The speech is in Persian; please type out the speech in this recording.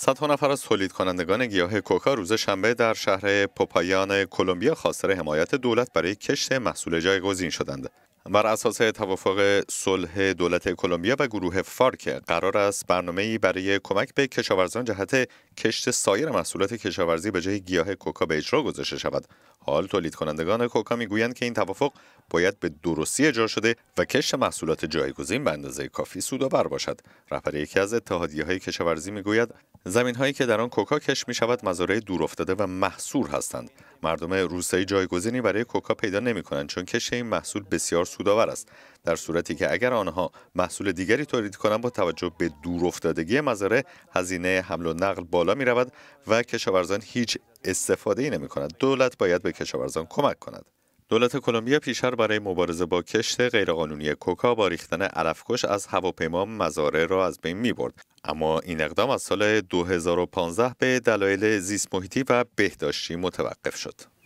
صدها نفر از تولید کنندگان گیاه کوکا روز شنبه در شهر پوپایان کلمبیا خواستار حمایت دولت برای کشت محصول جایگزین شدند. بر اساس توافق صلح دولت کلمبیا و گروه فارک قرار است برنامه‌ای برای کمک به کشاورزان جهت کشت سایر محصولات کشاورزی به جای گیاه کوکا به اجرا گذاشته شود حال تولید کنندگان کوکا میگویند که این توافق باید به درستی اجرا شده و کشت محصولات جایگزین به اندازه کافی سودآور باشد رهبر یکی از اتحادیه های کشاورزی میگوید زمین هایی که در آن کوکا کشت می شود مزارع دورافتاده و محصور هستند مردم روستایی جایگزینی برای کوکا پیدا کنند چون کشت این محصول بسیار سودآور است در صورتی که اگر آنها محصول دیگری تولید کنند با توجه به افتادگی مزاره هزینه حمل و نقل بالا می رود و کشاورزان هیچ استفاده ای نمی کند دولت باید به کشاورزان کمک کند دولت کلمبیا پیشتر برای مبارزه با کشت غیرقانونی کوکا با ریختن علفکش از هواپیما مزارع را از بین می برد. اما این اقدام از سال 2015 به دلایل زیست محیطی و بهداشتی متوقف شد.